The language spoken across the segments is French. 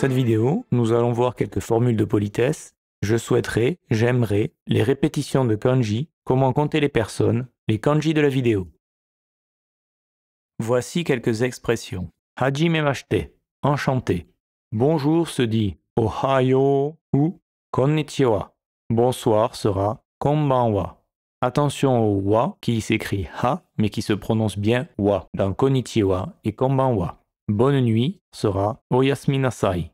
cette vidéo, nous allons voir quelques formules de politesse, je souhaiterais, j'aimerais, les répétitions de kanji, comment compter les personnes, les kanji de la vidéo. Voici quelques expressions. Hajimemashite, enchanté. Bonjour se dit Ohayo ou Konnichiwa. Bonsoir sera Konbanwa. Attention au wa qui s'écrit ha mais qui se prononce bien wa dans Konnichiwa et Konbanwa. Bonne nuit sera Oyasminasai.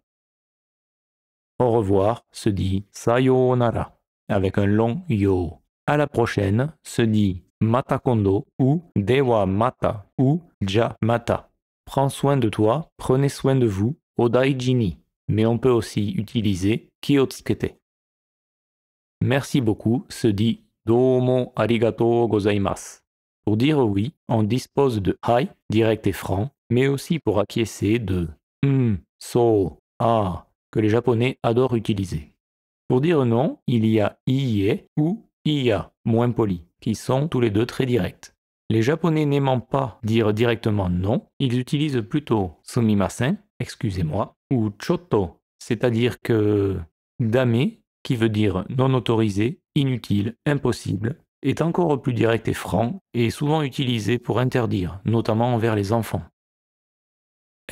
Au revoir se dit Sayonara avec un long yo. À la prochaine se dit Matakondo ou Dewa Mata ou Ja Mata. Prends soin de toi, prenez soin de vous, Odaijini. Mais on peut aussi utiliser Kiyotsukete. Merci beaucoup se dit Domo arigato gozaimasu. Pour dire oui, on dispose de hai, direct et franc, mais aussi pour acquiescer de m, hmm, so, ah que les Japonais adorent utiliser. Pour dire non, il y a iye ou iya, moins poli, qui sont tous les deux très directs. Les Japonais n'aimant pas dire directement non, ils utilisent plutôt sumimasen, excusez-moi, ou choto, c'est-à-dire que dame, qui veut dire non autorisé, inutile, impossible, est encore plus direct et franc et est souvent utilisé pour interdire, notamment envers les enfants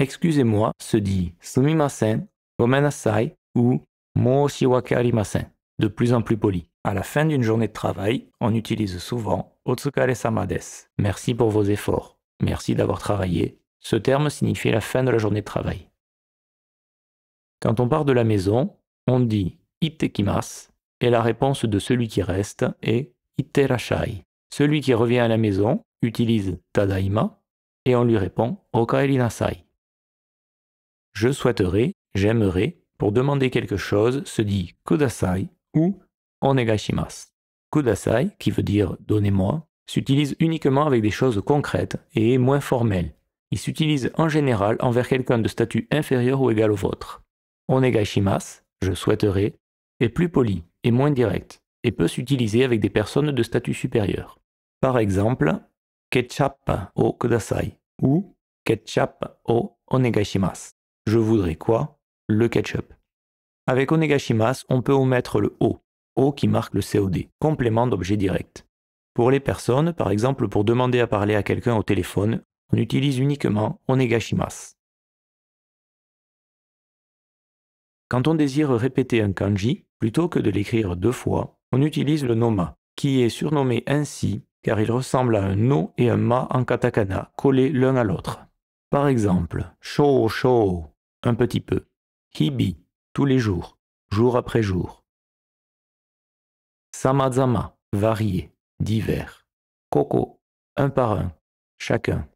excusez-moi se dit sumimasen, gomenasai ou mooshi-wake-arimasen, de plus en plus poli. À la fin d'une journée de travail, on utilise souvent otsukare Samades. Merci pour vos efforts. Merci d'avoir travaillé. Ce terme signifie la fin de la journée de travail. Quand on part de la maison, on dit itekimas et la réponse de celui qui reste est itterashai ». Celui qui revient à la maison utilise tadaima et on lui répond okaerinasai » je souhaiterais, j'aimerais, pour demander quelque chose, se dit kudasai ou onegashimas. Kudasai, qui veut dire donnez-moi, s'utilise uniquement avec des choses concrètes et est moins formel. Il s'utilise en général envers quelqu'un de statut inférieur ou égal au vôtre. Onegashimas, je souhaiterais, est plus poli et moins direct et peut s'utiliser avec des personnes de statut supérieur. Par exemple, ketchup o kudasai ou ketchup o onegashimas. Je voudrais quoi Le ketchup. Avec onegashimas, on peut omettre le O, O qui marque le COD, complément d'objet direct. Pour les personnes, par exemple pour demander à parler à quelqu'un au téléphone, on utilise uniquement onegashimas. Quand on désire répéter un kanji, plutôt que de l'écrire deux fois, on utilise le noma, qui est surnommé ainsi car il ressemble à un no et un ma en katakana collés l'un à l'autre. Par exemple, sho sho un petit peu. Hibi, tous les jours, jour après jour. Samazama, varié, divers. Koko, un par un, chacun.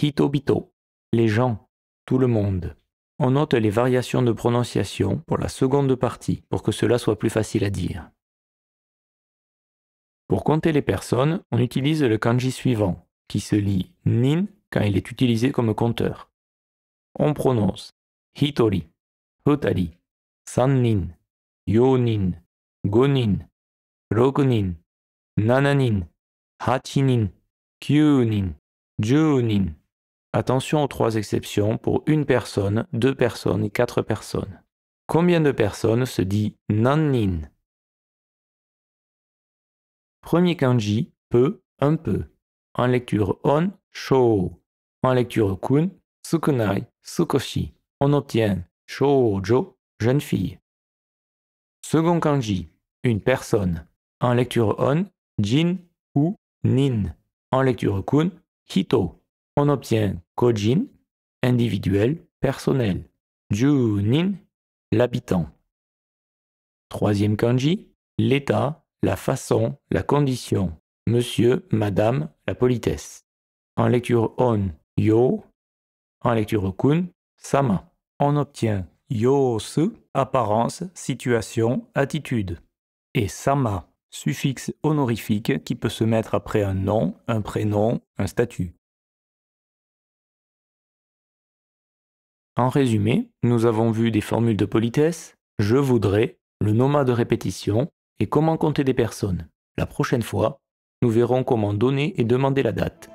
Hitobito, les gens, tout le monde. On note les variations de prononciation pour la seconde partie pour que cela soit plus facile à dire. Pour compter les personnes, on utilise le kanji suivant, qui se lit nin quand il est utilisé comme compteur. On prononce Hitori Hotali Sanin Yonin Gonin Rokunin Nananin Hachinin Kyunin Junin Attention aux trois exceptions pour une personne, deux personnes et quatre personnes. Combien de personnes se dit nanin? Premier kanji peu, un peu. En lecture on sho en lecture kun sukunai sukoshi on obtient shoujo, jeune fille. Second kanji, une personne. En lecture on, jin ou nin. En lecture kun, hito. On obtient kojin, individuel, personnel. Junin, l'habitant. Troisième kanji, l'état, la façon, la condition. Monsieur, madame, la politesse. En lecture on, yo. En lecture kun, sama on obtient yosu, apparence, situation, attitude, et sama, suffixe honorifique qui peut se mettre après un nom, un prénom, un statut. En résumé, nous avons vu des formules de politesse, je voudrais, le nomma de répétition et comment compter des personnes. La prochaine fois, nous verrons comment donner et demander la date.